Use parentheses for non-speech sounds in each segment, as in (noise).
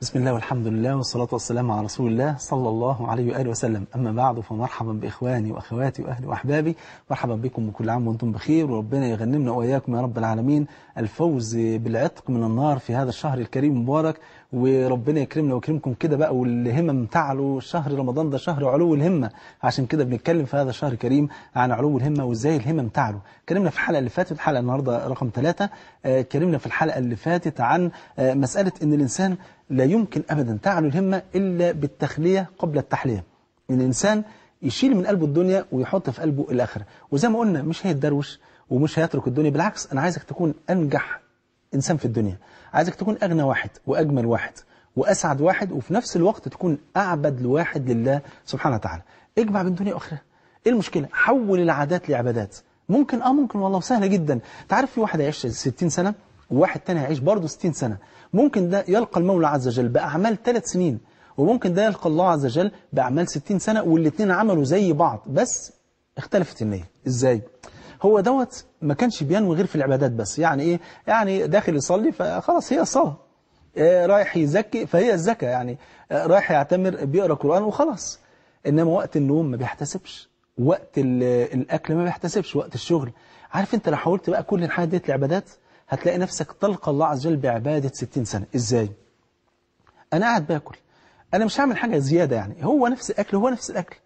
بسم الله والحمد لله والصلاة والسلام على رسول الله صلى الله عليه وآله وسلم أما بعد فمرحبا بإخواني وأخواتي وأهلي وأحبابي مرحبا بكم وكل عام وأنتم بخير وربنا يغنمنا وإياكم يا رب العالمين الفوز بالعتق من النار في هذا الشهر الكريم المبارك وربنا يكرمنا ويكرمكم كده بقى والهمم تعلو شهر رمضان ده شهر علو الهمة عشان كده بنتكلم في هذا الشهر الكريم عن علو الهمة وازاي الهمم تعلو كلمنا في الحلقة اللي فاتت الحلقة النهاردة رقم ثلاثة آه، كلمنا في الحلقة اللي فاتت عن آه، مسألة ان الإنسان لا يمكن أبدا تعلو الهمة إلا بالتخلية قبل التحلية إن الإنسان يشيل من قلبه الدنيا ويحط في قلبه الآخرة وزي ما قلنا مش هيتدروش ومش هيترك الدنيا بالعكس أنا عايزك تكون أنجح إنسان في الدنيا عايزك تكون أغنى واحد وأجمل واحد وأسعد واحد وفي نفس الوقت تكون أعبد لواحد لله سبحانه وتعالى اجمع بين دنيا وآخرة إيه المشكلة؟ حول العادات لعبادات ممكن آه ممكن والله سهلة جدا تعرف في واحد هيعيش 60 سنة وواحد تاني هيعيش برضه 60 سنة ممكن ده يلقى المولى عز وجل بأعمال ثلاث سنين وممكن ده يلقى الله عز وجل بأعمال 60 سنة والاثنين عملوا زي بعض بس اختلفت النية ازاي؟ هو دوت ما كانش بينوي غير في العبادات بس يعني ايه يعني داخل يصلي فخلاص هي الصلاة آه، رايح يزكي فهي الزكاة يعني آه، رايح يعتمر بيقرأ قرآن وخلاص إنما وقت النوم ما بيحتسبش وقت الأكل ما بيحتسبش وقت الشغل عارف انت لو حاولت بقى كل الحاجات ديت لعبادات هتلاقي نفسك تلقى الله عز وجل بعبادة 60 سنة إزاي؟ أنا قاعد باكل أنا مش هعمل حاجة زيادة يعني هو نفس الأكل هو نفس الأكل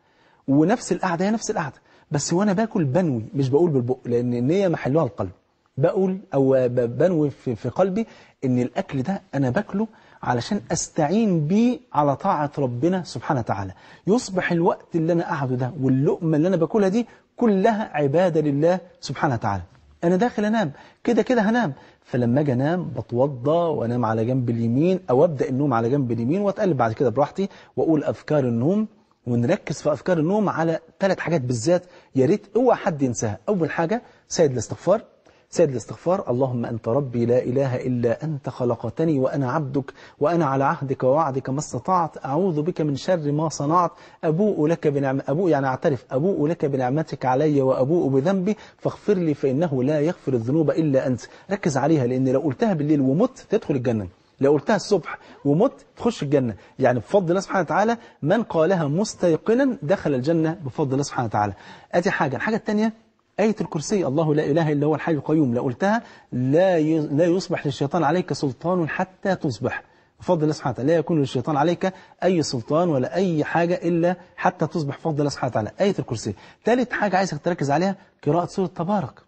ونفس القعدة هي نفس القعدة بس وأنا باكل بنوي مش بقول بالبق لأن النية محلها القلب بقول أو بنوي في قلبي إن الأكل ده أنا باكله علشان أستعين بيه على طاعة ربنا سبحانه وتعالى يصبح الوقت اللي أنا قاعده ده واللقمة اللي أنا باكلها دي كلها عبادة لله سبحانه وتعالى أنا داخل أنام كده كده هنام فلما أجي أنام بتوضى وأنام على جنب اليمين أو أبدأ النوم على جنب اليمين وأتقلب بعد كده براحتي وأقول أفكار النوم ونركز في أفكار النوم على ثلاث حاجات بالذات يا ريت اوعى حد ينساها أول حاجة سيد الاستغفار سيد الاستغفار اللهم أنت ربي لا إله إلا أنت خلقتني وأنا عبدك وأنا على عهدك ووعدك ما استطعت أعوذ بك من شر ما صنعت أبوء لك بنعم أبوء يعني أعترف أبوء لك بنعمتك علي وأبوء بذنبي فاغفر لي فإنه لا يغفر الذنوب إلا أنت ركز عليها لأن لو قلتها بالليل ومت تدخل الجنة لو قلتها الصبح ومت تخش الجنة يعني بفضل الله سبحانه وتعالى من قالها مستيقنا دخل الجنة بفضل الله سبحانه وتعالى أتي حاجة الحاجة الثانية آية الكرسي الله لا إله إلا هو الحي القيوم لو قلتها لا لا يصبح للشيطان عليك سلطان حتى تصبح بفضل الله سبحانه وتعالى لا يكون للشيطان عليك أي سلطان ولا أي حاجة إلا حتى تصبح بفضل الله سبحانه وتعالى آية الكرسي ثالث حاجة عايزك تركز عليها قراءة سورة تبارك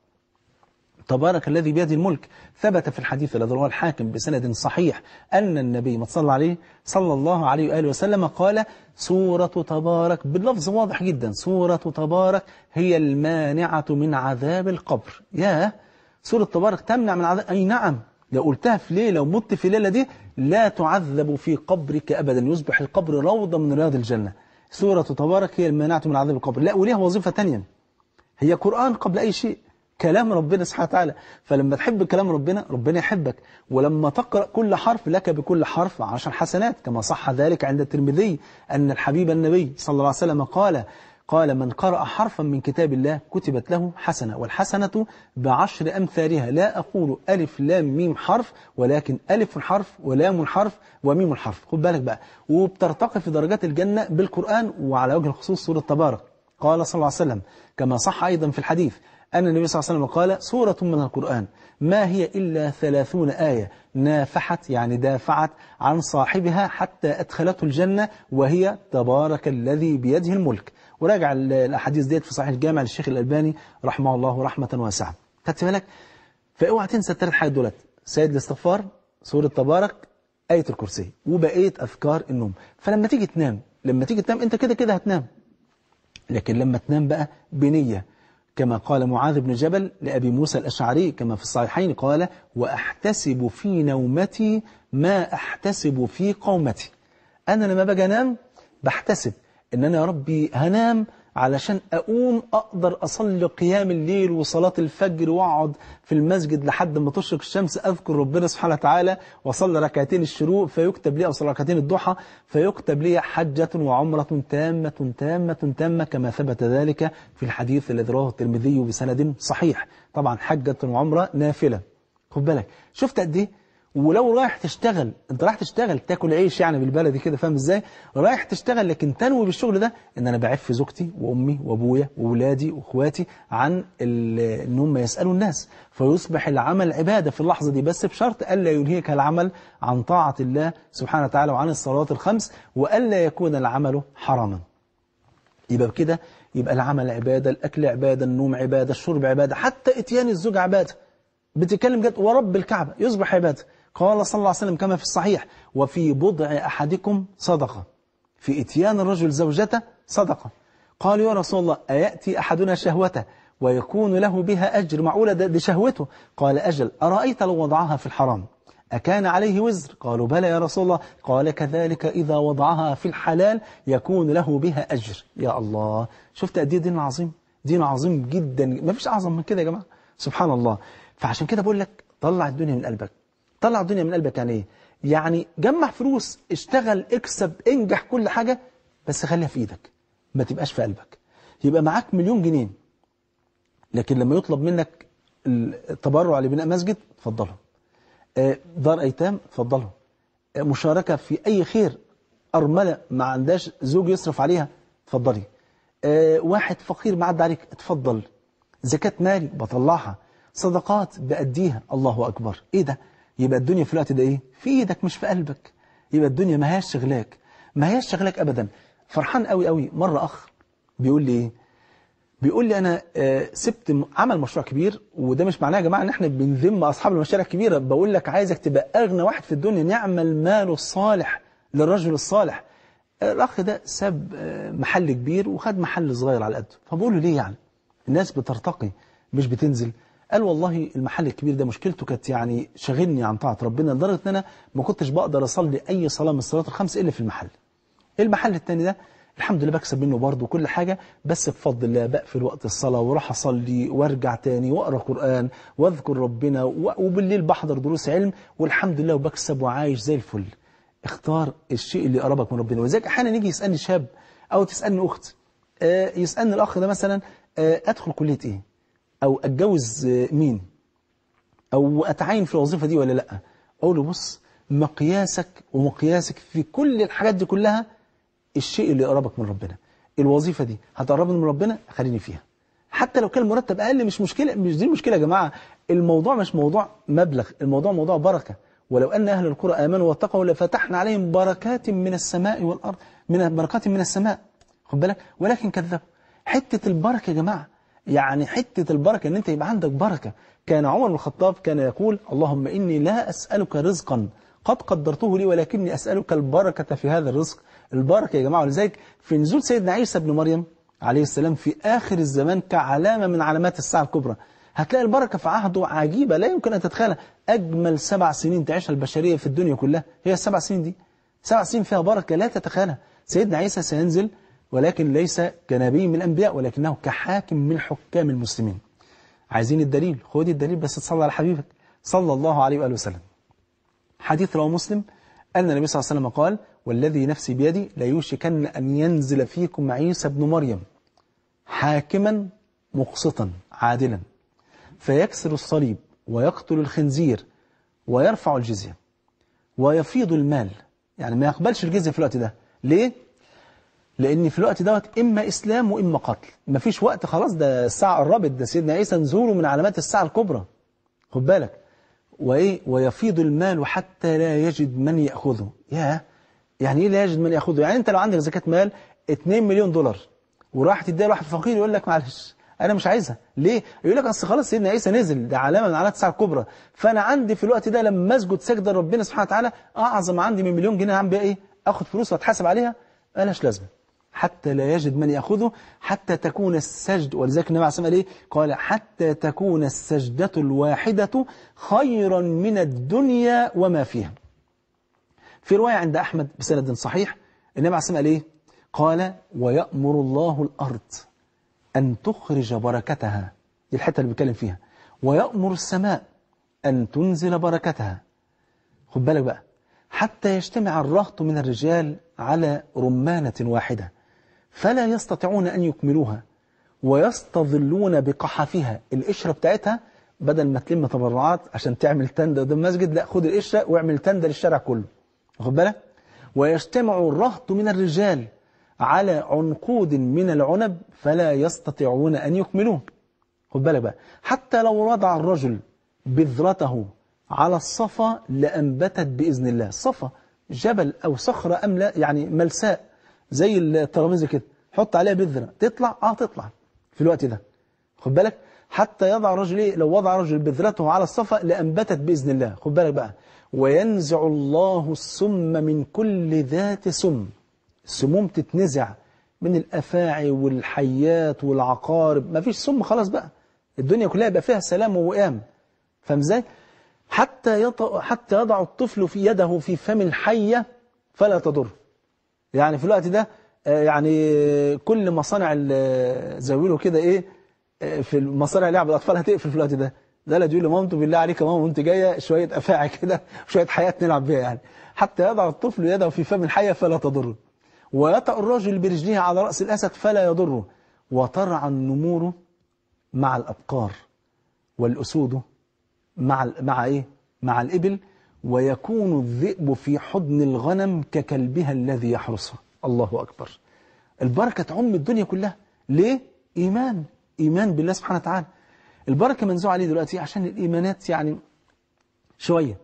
تبارك الذي بيده الملك ثبت في الحديث الذي رواه الحاكم بسند صحيح أن النبي ما صلى عليه صلى الله عليه وآله وسلم قال سورة تبارك باللفظ واضح جدا سورة تبارك هي المانعة من عذاب القبر يا سورة تبارك تمنع من عذاب أي نعم لو قلتها في ليلة ومت في ليلة دي لا تعذب في قبرك أبدا يصبح القبر روضة من رياض الجنة سورة تبارك هي المانعة من عذاب القبر لا وليها وظيفة تانية هي قرآن قبل أي شيء كلام ربنا سبحانه وتعالى فلما تحب كلام ربنا ربنا يحبك ولما تقرأ كل حرف لك بكل حرف عشر حسنات كما صح ذلك عند الترمذي أن الحبيب النبي صلى الله عليه وسلم قال قال من قرأ حرفا من كتاب الله كتبت له حسنة والحسنة بعشر أمثالها لا أقول ألف لام ميم حرف ولكن ألف حرف ولام حرف وميم حرف خد بالك بقى وبترتقي في درجات الجنة بالقرآن وعلى وجه الخصوص سورة تبارك قال صلى الله عليه وسلم كما صح أيضا في الحديث أن النبي صلى الله عليه وسلم قال سورة من القرآن ما هي إلا ثلاثون آية نافحت يعني دافعت عن صاحبها حتى أدخلته الجنة وهي تبارك الذي بيده الملك وراجع الأحاديث ديت في صحيح الجامع للشيخ الألباني رحمه الله رحمة واسعة خدت بالك فاوعى تنسى الثلاث حاجات دولت سيد الاستغفار سورة تبارك آية الكرسي وبقية أذكار النوم فلما تيجي تنام لما تيجي تنام أنت كده كده هتنام لكن لما تنام بقى بنية كما قال معاذ بن جبل لأبي موسى الأشعري كما في الصحيحين قال وأحتسب في نومتي ما أحتسب في قومتي أنا لما باجي أنام بحتسب إن أنا يا ربي هنام علشان أقوم أقدر أصلي قيام الليل وصلاة الفجر وأقعد في المسجد لحد ما تشرق الشمس أذكر ربنا سبحانه وتعالى وأصلي ركعتين الشروق فيكتب لي أو أصلي ركعتين الضحى فيكتب لي حجة وعمرة تامة تامة تامة كما ثبت ذلك في الحديث الذي رواه الترمذي بسند صحيح طبعا حجة وعمرة نافلة خد بالك شفت قد إيه ولو رايح تشتغل انت رايح تشتغل تاكل عيش يعني بالبلدي كده فاهم ازاي رايح تشتغل لكن تنوي بالشغل ده ان انا بعف زوجتي وامي وابويا واولادي واخواتي عن ان هم يسالوا الناس فيصبح العمل عباده في اللحظه دي بس بشرط الا ينهيك العمل عن طاعه الله سبحانه وتعالى وعن الصلوات الخمس والا يكون العمل حراما يبقى بكده يبقى العمل عباده الاكل عباده النوم عباده الشرب عباده حتى اتيان الزوج عباده بتتكلم جد ورب الكعبه يصبح عباده قال صلى الله عليه وسلم كما في الصحيح وفي بضع أحدكم صدقة في إتيان الرجل زوجته صدقة قال يا رسول الله أيأتي أحدنا شهوته ويكون له بها أجر معقولة لشهوته قال أجل أرأيت لو وضعها في الحرام أكان عليه وزر قالوا بلى يا رسول الله قال كذلك إذا وضعها في الحلال يكون له بها أجر يا الله شفت قد إيه دين عظيم دين عظيم جدا ما فيش أعظم من كده يا جماعة سبحان الله فعشان كده بقول لك طلع الدنيا من قلبك طلع الدنيا من قلبك يعني ايه يعني جمع فلوس اشتغل اكسب انجح كل حاجة بس خليها في ايدك ما تبقاش في قلبك يبقى معاك مليون جنيه لكن لما يطلب منك التبرع لبناء مسجد تفضله آه، دار ايتام تفضله آه، مشاركة في اي خير ارملة ما عندهاش زوج يصرف عليها تفضلي آه، واحد فقير ما عدى عليك اتفضل زكاة مالي بطلعها صدقات بأديها الله أكبر إيه ده يبقى الدنيا في الوقت ده إيه في إيدك مش في قلبك يبقى الدنيا ما هياش شغلاك ما هياش شغلاك أبدا فرحان قوي قوي مرة أخ بيقول لي إيه بيقول لي أنا آه، سبت عمل مشروع كبير وده مش معناه يا جماعة إن إحنا بنذم أصحاب المشاريع الكبيرة بقول لك عايزك تبقى أغنى واحد في الدنيا نعمل ماله الصالح للرجل الصالح الأخ ده ساب آه، محل كبير وخد محل صغير على قده فبقول له ليه يعني الناس بترتقي مش بتنزل قال والله المحل الكبير ده مشكلته كانت يعني شاغلني عن طاعة ربنا لدرجة ان انا ما كنتش بقدر اصلي اي صلاة من الصلوات الخمس الا في المحل إيه المحل الثاني ده الحمد لله بكسب منه برضه كل حاجة بس بفضل الله بقفل وقت الصلاة وراح أصلي وارجع تاني وأقرأ قرآن واذكر ربنا وبالليل بحضر دروس علم والحمد لله وبكسب وعايش زي الفل اختار الشيء اللي يقربك من ربنا ولذلك أحيانا يجي يسألني شاب أو تسألني أخت آه، يسألني الأخ ده مثلا آه، أدخل كلية إيه أو أتجوز آه، مين أو أتعين في الوظيفة دي ولا لأ أقول له بص مقياسك ومقياسك في كل الحاجات دي كلها الشيء اللي يقربك من ربنا الوظيفة دي هتقربني من ربنا خليني فيها حتى لو كان المرتب أقل مش مشكلة مش دي مشكلة يا جماعة الموضوع مش موضوع مبلغ الموضوع موضوع بركة ولو أن أهل القرى آمنوا واتقوا لفتحنا عليهم بركات من السماء والأرض من بركات من السماء خد بالك ولكن كذبوا حتة البركة يا جماعة يعني حتة البركة أن أنت يبقى عندك بركة كان عمر بن الخطاب كان يقول اللهم إني لا أسألك رزقا قد قدرته لي ولكني أسألك البركة في هذا الرزق البركة يا جماعة ولذلك في نزول سيدنا عيسى بن مريم عليه السلام في آخر الزمان كعلامة من علامات الساعة الكبرى هتلاقي البركة في عهده عجيبة لا يمكن أن تتخيلها أجمل سبع سنين تعيشها البشرية في الدنيا كلها هي السبع سنين دي سبع سنين فيها بركة لا تتخيلها سيدنا عيسى سينزل ولكن ليس كنبي من الأنبياء ولكنه كحاكم من حكام المسلمين عايزين الدليل خد الدليل بس تصلى على حبيبك صلى الله عليه وآله وسلم حديث رواه مسلم أن النبي صلى الله عليه وسلم قال والذي نفسي بيدي لا يوشكن أن ينزل فيكم عيسى بن مريم حاكما مقسطا عادلا فيكسر الصليب ويقتل الخنزير ويرفع الجزية ويفيض المال يعني ما يقبلش الجزية في الوقت ده ليه؟ لأن في الوقت دوت إما إسلام وإما قتل مفيش وقت خلاص ده الساعة قربت ده سيدنا عيسى نزوله من علامات الساعة الكبرى خد بالك وإيه ويفيض المال حتى لا يجد من يأخذه يا يعني إيه لا يجد من يأخذه يعني أنت لو عندك زكاة مال 2 مليون دولار وراح تديها لواحد فقير يقول لك معلش أنا مش عايزها ليه؟ يقول لك أصل خلاص سيدنا عيسى نزل ده علامة من علامات الساعة الكبرى فأنا عندي في الوقت ده لما أسجد سجدة ربنا سبحانه وتعالى أعظم عندي من مليون جنيه عم بيها إيه؟ أخد فلوس وأتحاسب عليها مالهاش لازمه حتى لا يجد من يأخذه حتى تكون السجد ولذلك النبي عليه الصلاة والسلام إيه؟ قال حتى تكون السجدة الواحدة خيرا من الدنيا وما فيها في رواية عند أحمد بسند صحيح النبي عليه الصلاة والسلام إيه؟ قال ويأمر الله الأرض أن تخرج بركتها دي الحتة اللي بيتكلم فيها ويأمر السماء أن تنزل بركتها خد بالك بقى حتى يجتمع الرهط من الرجال على رمانة واحدة فلا يستطيعون أن يكملوها ويستظلون بقحفها القشرة بتاعتها بدل ما تلم تبرعات عشان تعمل تندة قدام المسجد لا خد القشرة واعمل تندة للشارع كله واخد بالك ويجتمع الرهط من الرجال على عنقود من العنب فلا يستطيعون أن يكملوه خد بالك بقى حتى لو وضع الرجل بذرته على الصفا لأنبتت بإذن الله الصفا جبل أو صخرة لا يعني ملساء زي الترابيزه كده حط عليها بذره تطلع اه تطلع في الوقت ده خد بالك حتى يضع الرجل ايه لو وضع رجل بذرته على الصفا لانبتت باذن الله خد بالك بقى وينزع الله السم من كل ذات سم السموم تتنزع من الافاعي والحيات والعقارب ما فيش سم خلاص بقى الدنيا كلها يبقى فيها سلام ووئام فاهم ازاي حتى يط... حتى يضع الطفل في يده في فم الحيه فلا تضر يعني في الوقت ده آه، يعني كل مصانع آه، زي ما بيقولوا كده ايه آه، في مصانع لعب الاطفال هتقفل في الوقت ده ده لا تقول لمامته بالله عليك يا ماما وانت جايه شويه افاعي كده وشويه (laughs) حياه نلعب بيها يعني حتى يضع الطفل يده في فم الحيه فلا تضره ويطأ الرجل برجله على راس الاسد فلا يضره وترعى النمور مع الابقار والاسود مع مع ايه مع الابل ويكون الذئب في حضن الغنم ككلبها الذي يحرسها الله أكبر البركة تعم الدنيا كلها ليه؟ إيمان إيمان بالله سبحانه وتعالى البركة منزوعة عليه دلوقتي عشان الإيمانات يعني شوية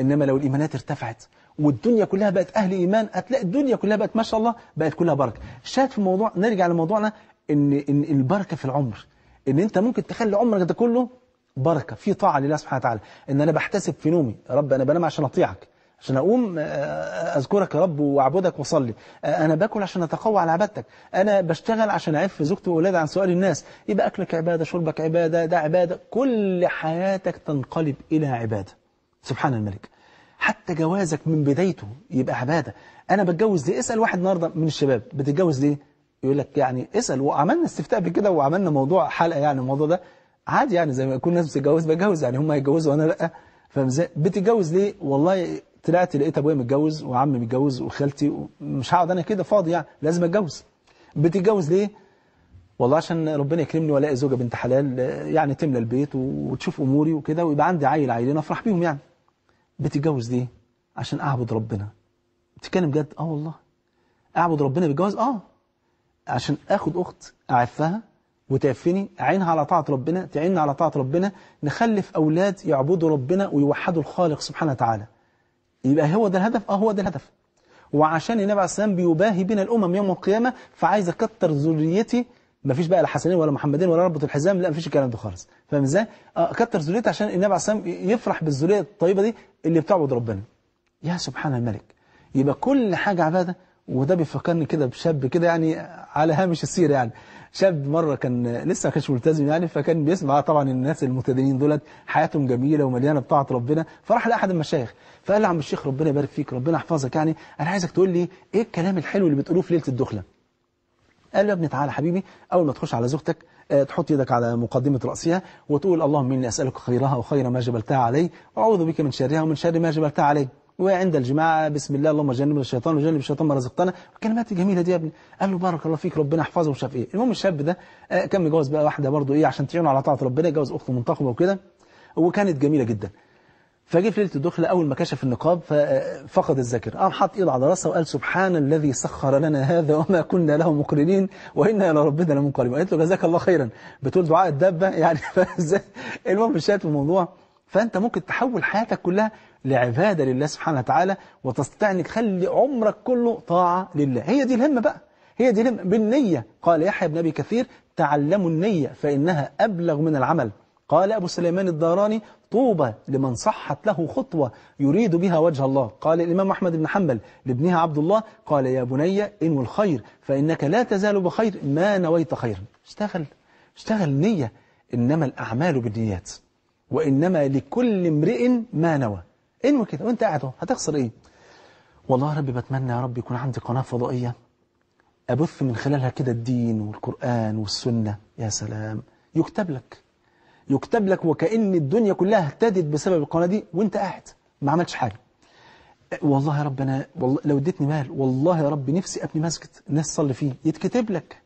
إنما لو الإيمانات ارتفعت والدنيا كلها بقت أهل إيمان هتلاقي الدنيا كلها بقت ما شاء الله بقت كلها بركة الشاهد في الموضوع نرجع لموضوعنا إن, إن البركة في العمر إن أنت ممكن تخلي عمرك ده كله بركة في طاعة لله سبحانه وتعالى إن أنا بحتسب في نومي يا رب أنا بنام عشان أطيعك عشان أقوم آه، آه، أذكرك يا رب وأعبدك وأصلي آه، أنا باكل عشان أتقوى على عبادتك أنا بشتغل عشان أعف زوجتي وأولادي عن سؤال الناس يبقى أكلك عبادة شربك عبادة ده عبادة كل حياتك تنقلب إلى عبادة سبحان الملك حتى جوازك من بدايته يبقى عبادة أنا بتجوز ليه اسأل واحد النهاردة من الشباب بتتجوز ليه يقول لك يعني اسأل وعملنا استفتاء قبل كده وعملنا موضوع حلقة يعني الموضوع ده عادي يعني زي ما يكون الناس بتتجوز بتجوز يعني هم هيتجوزوا وانا لا فاهم ازاي بتتجوز ليه والله طلعت لقيت ابويا متجوز وعمي متجوز وخالتي مش هقعد انا كده فاضي يعني لازم اتجوز بتتجوز ليه والله عشان ربنا يكرمني والاقي زوجه بنت حلال يعني تملى البيت وتشوف اموري وكده ويبقى عندي عيل عيلين افرح بيهم يعني بتتجوز ليه عشان اعبد ربنا بتتكلم جد اه والله اعبد ربنا بالجواز اه عشان اخد اخت اعفها وتكفيني عينها على طاعة ربنا تعيننا على طاعة ربنا نخلف أولاد يعبدوا ربنا ويوحدوا الخالق سبحانه وتعالى يبقى هو ده الهدف اه هو ده الهدف وعشان النبي عليه السلام بيباهي بنا الأمم يوم القيامة فعايز أكتر ذريتي مفيش بقى لا حسنين ولا محمدين ولا ربط الحزام لا مفيش الكلام ده خالص فاهم ازاي؟ آه، أكتر ذريتي عشان النبي عليه السلام يفرح بالذرية الطيبة دي اللي بتعبد ربنا يا سبحان الملك يبقى كل حاجة عبادة وده بيفكرني كده بشاب كده يعني على هامش السيرة يعني شاب مرة كان لسه ما كانش ملتزم يعني فكان بيسمع طبعا الناس المتدينين دولت حياتهم جميلة ومليانة بطاعة ربنا فراح لأحد المشايخ فقال له عم الشيخ ربنا يبارك فيك ربنا يحفظك يعني أنا عايزك تقول لي إيه الكلام الحلو اللي بتقولوه في ليلة الدخلة قال له يا ابني تعالى حبيبي أول ما تخش على زوجتك آه، تحط يدك على مقدمة رأسها وتقول اللهم إني أسألك خيرها وخير ما جبلتها علي وأعوذ بك من شرها ومن شر ما جبلتها عليه وعند الجماعة بسم الله اللهم جنبنا الشيطان وجنب الشيطان ما رزقتنا والكلمات الجميلة دي يا ابني قال له بارك الله فيك ربنا احفظه ومش عارف ايه المهم الشاب ده آه، كان متجوز بقى واحدة برضه ايه عشان تعينه على طاعة ربنا جوز أخته منتقبة وكده وكانت جميلة جدا فجه في ليلة الدخلة أول ما كشف النقاب ففقد آه، الذاكرة قام حط إيده على رأسه وقال سبحان الذي سخر لنا هذا وما كنا له مقرنين وإنا إلى ربنا لمنقلبون قالت له جزاك الله خيرا بتقول دعاء الدابة يعني (laughs) المهم مشيت الموضوع فأنت ممكن تحول حياتك كلها لعبادة لله سبحانه وتعالى وتستطيع أنك تخلي عمرك كله طاعة لله هي دي الهمة بقى هي دي الهمة بالنية قال يحيى بن أبي كثير تعلموا النية فإنها أبلغ من العمل قال أبو سليمان الداراني طوبى لمن صحت له خطوة يريد بها وجه الله قال الإمام أحمد بن حنبل لابنها عبد الله قال يا بني إنو الخير فإنك لا تزال بخير ما نويت خيرا اشتغل اشتغل نية إنما الأعمال بالنيات وإنما لكل امرئ ما نوى إيه انوي كده وانت قاعد اهو هتخسر ايه والله يا رب بتمنى يا رب يكون عندي قناة فضائية أبث من خلالها كده الدين والقرآن والسنة يا سلام يكتب لك يكتب لك وكأن الدنيا كلها اهتدت بسبب القناة دي وانت قاعد ما عملتش حاجة والله يا رب أنا والله لو اديتني مال والله يا رب نفسي أبني مسجد الناس تصلي فيه يتكتب لك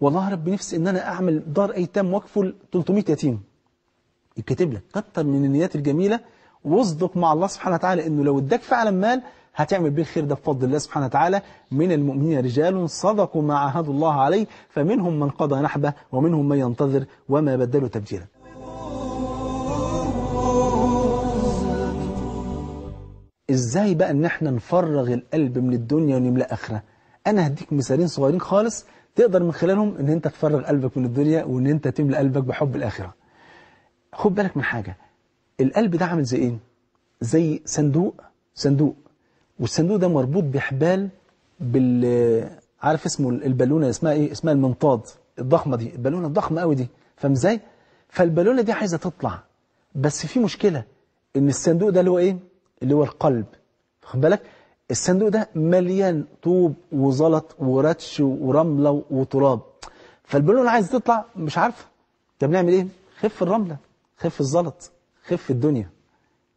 والله يا رب نفسي ان انا اعمل دار ايتام واكفل 300 يتيم يتكتب لك كتر من النيات الجميله واصدق مع الله سبحانه وتعالى أنه لو اداك فعلا مال هتعمل بيه الخير ده بفضل الله سبحانه وتعالى من المؤمنين رجال صدقوا ما عاهدوا الله عليه فمنهم من قضى نحبه ومنهم من ينتظر وما بدلوا تبجيلا ازاي بقى ان احنا نفرغ القلب من الدنيا ونملأ اخره انا هديك مثالين صغيرين خالص تقدر من خلالهم ان انت تفرغ قلبك من الدنيا وان انت تملأ قلبك بحب الاخره خد بالك من حاجه القلب ده عامل زي ايه زي صندوق صندوق والصندوق ده مربوط بحبال بال عارف اسمه البالونه اسمها ايه اسمها المنطاد الضخمه دي البالونه الضخمه قوي دي فاهم ازاي فالبالونه دي عايزه تطلع بس في مشكله ان الصندوق ده اللي هو ايه اللي هو القلب خد بالك الصندوق ده مليان طوب وزلط ورتش ورمله وتراب فالبالونه عايزه تطلع مش عارفه طب نعمل ايه خف الرمله خف الزلط خف الدنيا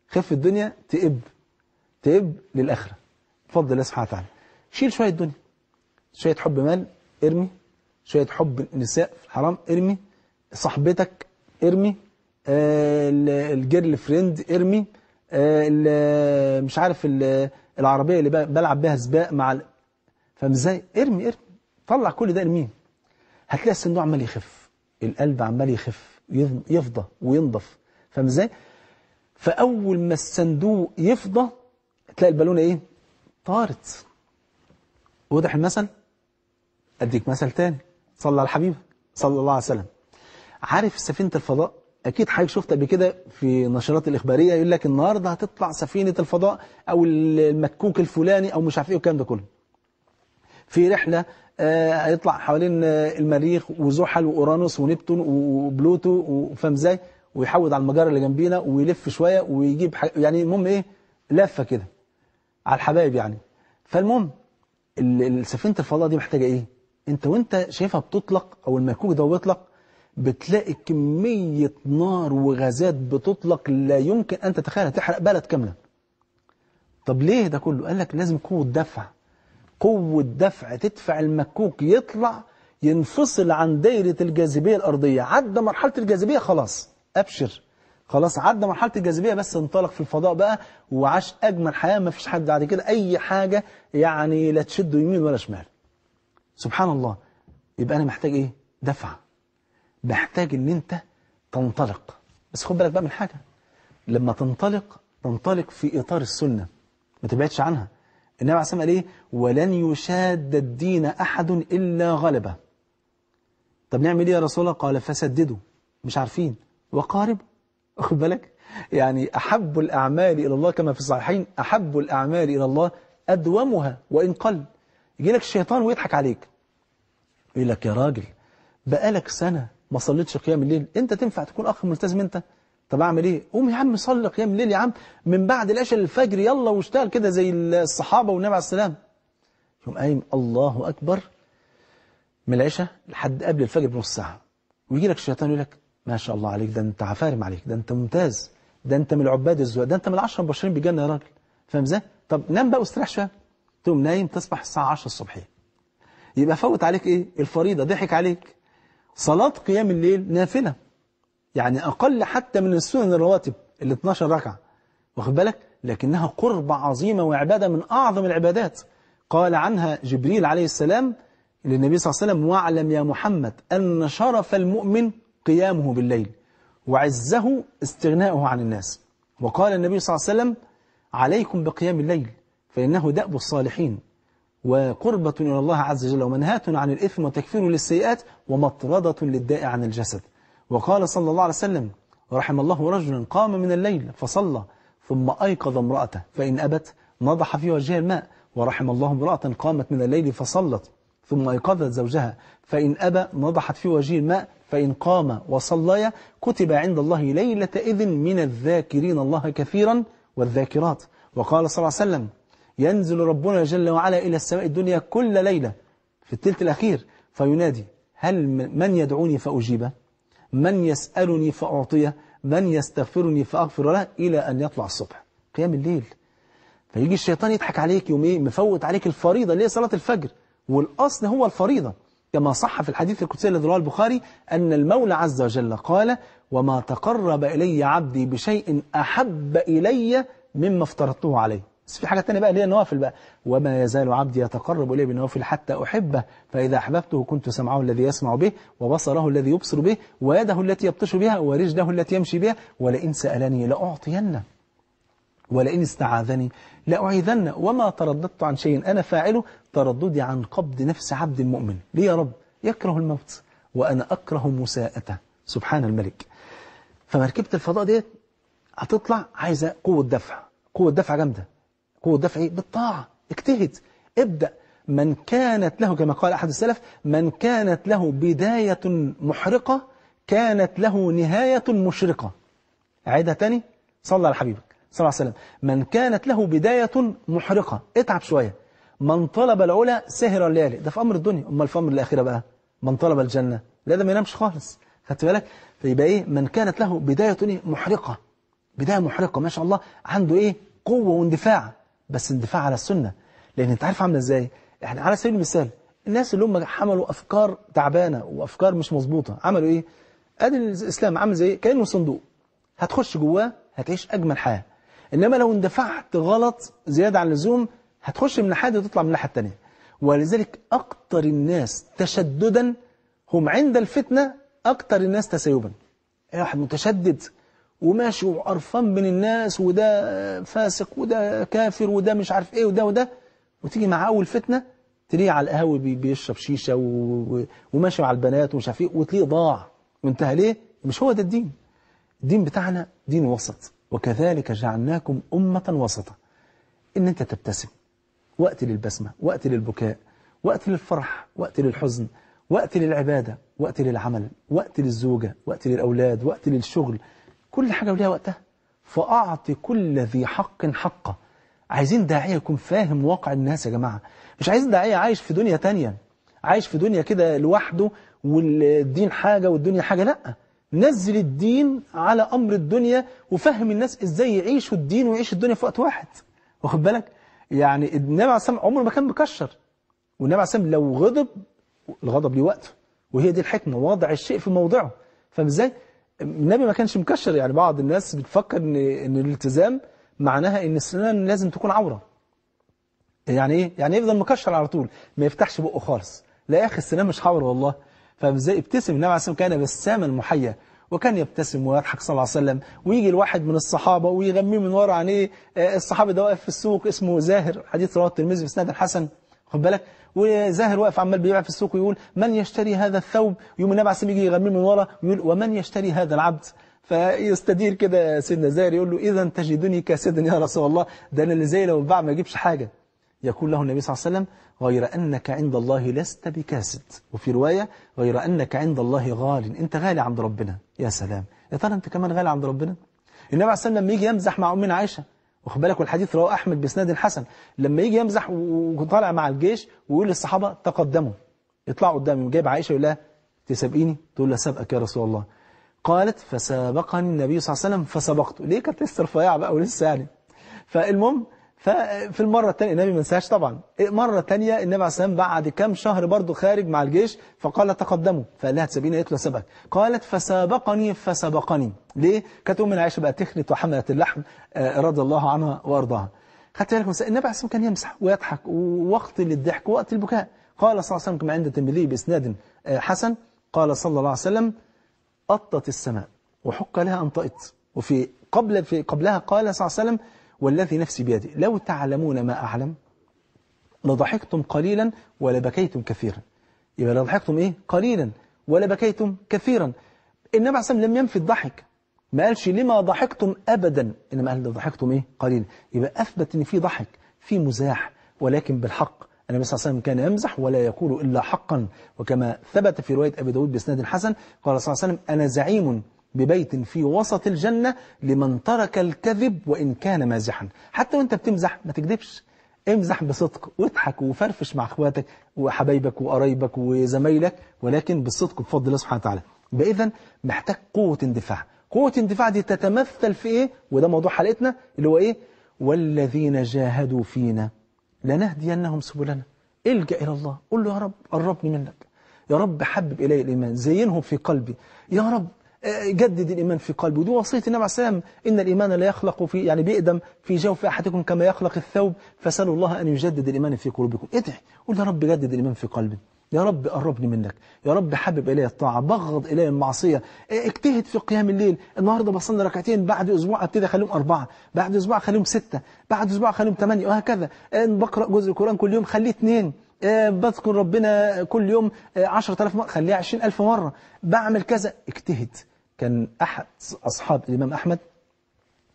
خف الدنيا تئب تئب للآخرة بفضل الله سبحانه وتعالى شيل شوية دنيا شوية حب مال ارمي شوية حب نساء في الحرام ارمي صاحبتك ارمي آه، الجيرل فريند ارمي آه، مش عارف العربية اللي بلعب بها سباق مع ال... فاهم ازاي ارمي ارمي طلع كل ده ارميه هتلاقي الصندوق عمال يخف القلب عمال يخف يفضى وينضف فاهم ازاي فاول ما الصندوق يفضى تلاقي البالونه ايه طارت واضح المثل اديك مثل تاني صلى على الحبيب صلى الله عليه وسلم عارف سفينه الفضاء اكيد حضرتك شفت قبل كده في النشرات الاخباريه يقول لك النهارده هتطلع سفينه الفضاء او المكوك الفلاني او مش عارف ايه والكلام ده كله في رحله آه، هيطلع حوالين آه، المريخ وزحل واورانوس ونبتون وبلوتو وفاهم ازاي ويحود على المجار اللي جنبينا ويلف شوية ويجيب حاجة يعني المهم ايه لفة كده على الحبايب يعني فالمهم السفينة الفضاء دي محتاجة ايه انت وانت شايفها بتطلق او المكوك ده بيطلق بتلاقي كمية نار وغازات بتطلق لا يمكن أن تتخيلها تحرق بلد كاملة طب ليه ده كله قال لك لازم قوة دفع قوة دفع تدفع المكوك يطلع ينفصل عن دايرة الجاذبية الأرضية عدى مرحلة الجاذبية خلاص أبشر خلاص عدى مرحلة الجاذبية بس انطلق في الفضاء بقى وعاش أجمل حياة ما فيش حد بعد كده أي حاجة يعني لا تشده يمين ولا شمال سبحان الله يبقى أنا محتاج إيه دفعة محتاج إن أنت تنطلق بس خد بالك بقى من حاجة لما تنطلق تنطلق في إطار السنة ما تبعدش عنها النبي عليه الصلاة قال إيه ولن يشاد الدين أحد إلا غلبه طب نعمل إيه يا رسول الله قال فسددوا مش عارفين وقاربه واخد بالك يعني أحب الأعمال إلى الله كما في الصحيحين أحب الأعمال إلى الله أدومها وإن قل يجي لك الشيطان ويضحك عليك يقول لك يا راجل بقالك سنة ما صليتش قيام الليل أنت تنفع تكون أخ ملتزم أنت طب أعمل إيه قوم يا عم صلي قيام الليل يا عم من بعد العشاء للفجر يلا واشتغل كده زي الصحابة والنبي عليه السلام يوم قايم الله أكبر من العشاء لحد قبل الفجر بنص ساعة ويجي لك الشيطان يقول لك ما شاء الله عليك ده انت عفارم عليك ده انت ممتاز ده انت من العباد الزهاد ده انت من العشرة مبشرين بالجنة يا راجل فاهم ازاي طب نام بقى واستريح شويه تقوم نايم تصبح الساعة 10 الصبحية يبقى فوت عليك ايه الفريضة ضحك عليك صلاة قيام الليل نافلة يعني أقل حتى من السنن الرواتب ال 12 ركعة واخد بالك لكنها قربة عظيمة وعبادة من أعظم العبادات قال عنها جبريل عليه السلام للنبي صلى الله عليه وسلم واعلم يا محمد أن شرف المؤمن قيامه بالليل وعزه استغناؤه عن الناس وقال النبي صلى الله عليه وسلم عليكم بقيام الليل فإنه دأب الصالحين وقربة إلى الله عز وجل ومنهاة عن الإثم وتكفير للسيئات ومطردة للداء عن الجسد وقال صلى الله عليه وسلم رحم الله رجلا قام من الليل فصلى ثم أيقظ امرأته فإن أبت نضح في وجهها الماء ورحم الله امرأة قامت من الليل فصلت ثم أيقظت زوجها فإن أبى نضحت في وجهه الماء فإن قام وصليا كتب عند الله ليلة إذن من الذاكرين الله كثيرا والذاكرات وقال صلى الله عليه وسلم ينزل ربنا جل وعلا إلى السماء الدنيا كل ليلة في التلت الأخير فينادي هل من يدعوني فأجيبه من يسألني فأعطيه من يستغفرني فأغفر له إلى أن يطلع الصبح قيام الليل فيجي الشيطان يضحك عليك يوم ايه مفوت عليك الفريضة اللي هي صلاة الفجر والأصل هو الفريضة كما صح في الحديث القدسي الذي رواه البخاري أن المولى عز وجل قال وما تقرب إلي عبدي بشيء أحب إلي مما افترضته عليه بس في حاجة تانية بقى اللي هي النوافل بقى وما يزال عبدي يتقرب إلي بالنوافل حتى أحبه فإذا أحببته كنت سمعه الذي يسمع به وبصره الذي يبصر به ويده التي يبطش بها ورجله التي يمشي بها ولئن سألني لأعطينه ولئن استعاذني لأعيذن وما ترددت عن شيء أنا فاعله ترددي عن قبض نفس عبد مؤمن ليه يا رب يكره الموت وأنا أكره مساءته سبحان الملك فمركبة الفضاء ديت هتطلع عايزة قوة دفع قوة دفع جامدة قوة دفع إيه؟ بالطاعة اجتهد ابدأ من كانت له كما قال أحد السلف من كانت له بداية محرقة كانت له نهاية مشرقة عيدها تاني صلى على حبيبك صلى الله عليه وسلم من كانت له بداية محرقة اتعب شوية من طلب العلا سهر الليالي ده في أمر الدنيا أمال في أمر الآخرة بقى من طلب الجنة لا ده ما ينامش خالص خدت بالك فيبقى إيه من كانت له بداية إيه محرقة بداية محرقة ما شاء الله عنده إيه قوة واندفاع بس اندفاع على السنة لأن أنت عارف عامله إزاي إحنا يعني على سبيل المثال الناس اللي هم حملوا أفكار تعبانة وأفكار مش مظبوطة عملوا إيه أدي الإسلام عامل زي كأنه صندوق هتخش جواه هتعيش أجمل حياة إنما لو اندفعت غلط زيادة عن اللزوم هتخش من ناحية وتطلع من الناحيه التانية ولذلك اكثر الناس تشددا هم عند الفتنة اكثر الناس تسيبا إيه واحد متشدد وماشي وقرفان من الناس وده فاسق وده كافر وده مش عارف ايه وده وده وتيجي مع اول فتنه تلاقيه على القهوه بيشرب شيشه وماشي مع البنات ومش عارف ايه وتلاقيه ضاع وانتهى ليه؟ مش هو ده الدين. الدين بتاعنا دين وسط. وكذلك جعلناكم أمة وسطة إن أنت تبتسم وقت للبسمة وقت للبكاء وقت للفرح وقت للحزن وقت للعبادة وقت للعمل وقت للزوجة وقت للأولاد وقت للشغل كل حاجة وليها وقتها فأعطي كل ذي حق حقه عايزين داعية يكون فاهم واقع الناس يا جماعة مش عايزين داعية عايش في دنيا تانية عايش في دنيا كده لوحده والدين حاجة والدنيا حاجة لأ نزل الدين على أمر الدنيا وفهم الناس إزاي يعيشوا الدين ويعيشوا الدنيا في وقت واحد واخد بالك يعني النبي عليه الصلاة عمره ما كان مكشر والنبي عليه الصلاة لو غضب الغضب ليه وقته وهي دي الحكمة واضع الشيء في موضعه فاهم ازاي النبي ما كانش مكشر يعني بعض الناس بتفكر ان ان الالتزام معناها ان السنان لازم تكون عورة يعني ايه يعني يفضل مكشر على طول ما يفتحش بقه خالص لا يا اخي السنان مش عوره والله فازاي ابتسم النبي عليه الصلاه والسلام كان بساما محيا وكان يبتسم ويضحك صلى الله عليه وسلم ويجي الواحد من الصحابة ويغميه من ورا عينيه إيه؟ آه، الصحابي ده واقف في السوق اسمه زاهر حديث رواه الترمذي بسند الحسن خد بالك وزاهر واقف عمال بيبيع في السوق ويقول من يشتري هذا الثوب يوم النبي عليه الصلاه والسلام يجي يغميه من ورا ويقول ومن يشتري هذا العبد فيستدير كده سيدنا زاهر يقول له إذا تجدني كاسدا يا رسول الله ده أنا اللي زي لو ما اجيبش حاجة يقول له النبي صلى الله عليه وسلم غير أنك عند الله لست بكاسد وفي رواية غير أنك عند الله غال أنت غالي عند ربنا يا سلام يا ترى أنت كمان غالي عند ربنا النبي عليه السلام لما يجي يمزح مع أمنا عائشة واخد بالك والحديث رواه أحمد بسناد حسن لما يجي يمزح وطالع مع الجيش ويقول للصحابة تقدموا يطلعوا قدامي جايب عائشة يقول لها تسابقيني تقول لها سابقك يا رسول الله قالت فسابقني النبي صلى الله عليه وسلم فسبقته ليه كانت لسه رفيعة بقى ولسه يعني فالمهم ففي المرة الثانية النبي ما نساهاش طبعا إيه، مرة ثانية النبي عليه السلام بعد كام شهر برضه خارج مع الجيش فقال تقدموا فقال لها تسابيني قالت له قالت فسابقني فسبقني ليه؟ كانت أم عائشة بقى تخنت وحملت اللحم آه، رضي الله عنها وأرضاها خدت بالك النبي عليه السلام كان يمسح ويضحك ووقت للضحك ووقت البكاء قال صلى الله عليه وسلم كما عند تنبليه بإسناد آه، حسن قال صلى الله عليه وسلم أطت السماء وحق لها أن طئت وفي قبل في قبلها قال صلى الله عليه وسلم والذي نفسي بيده لو تعلمون ما أعلم لضحكتم قليلا ولبكيتم كثيرا يبقى لضحكتم إيه قليلا ولبكيتم كثيرا النبي عليه لم ينفي الضحك ما قالش لما ضحكتم أبدا إنما قال لضحكتم إيه قليلا يبقى أثبت إن في ضحك في مزاح ولكن بالحق النبي صلى الله عليه وسلم كان يمزح ولا يقول إلا حقا وكما ثبت في رواية أبي داود بإسناد حسن قال صلى الله عليه وسلم أنا زعيم ببيت في وسط الجنة لمن ترك الكذب وإن كان مازحا حتى وانت بتمزح ما تكذبش امزح بصدق واضحك وفرفش مع اخواتك وحبايبك وقرايبك وزمايلك ولكن بالصدق بفضل الله سبحانه وتعالى بإذن محتاج قوة اندفاع قوة اندفاع دي تتمثل في ايه وده موضوع حلقتنا اللي هو ايه والذين جاهدوا فينا لنهدينهم سبلنا الجأ إلى الله قل له يا رب قربني منك يا رب حبب إلي الإيمان زينه في قلبي يا رب جدد الإيمان في قلبه دي وصية النبي عليه السلام إن الإيمان لا يخلق في يعني بيقدم في جوف أحدكم كما يخلق الثوب فسألوا الله أن يجدد الإيمان في قلوبكم ادعي قول يا رب جدد الإيمان في قلبي يا رب قربني منك يا رب حبب إلي الطاعة بغض إلي المعصية اجتهد في قيام الليل النهاردة بصلنا ركعتين بعد أسبوع أبتدي أخليهم أربعة بعد أسبوع أخليهم ستة بعد أسبوع أخليهم ثمانية وهكذا بقرأ جزء القرآن كل يوم خليه اثنين إيه، بذكر ربنا كل يوم 10000 إيه، مرة خليها 20000 مرة بعمل كذا اجتهد كان أحد أصحاب الإمام أحمد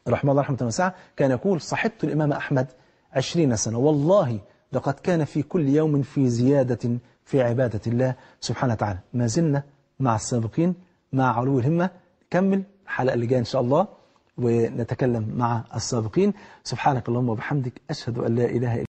رحمه الله رحمة الله كان يقول صحبت الإمام أحمد عشرين سنة والله لقد كان في كل يوم في زيادة في عبادة الله سبحانه وتعالى ما زلنا مع السابقين مع علو الهمة كمل الحلقة اللي جاية إن شاء الله ونتكلم مع السابقين سبحانك اللهم وبحمدك أشهد أن لا إله إلا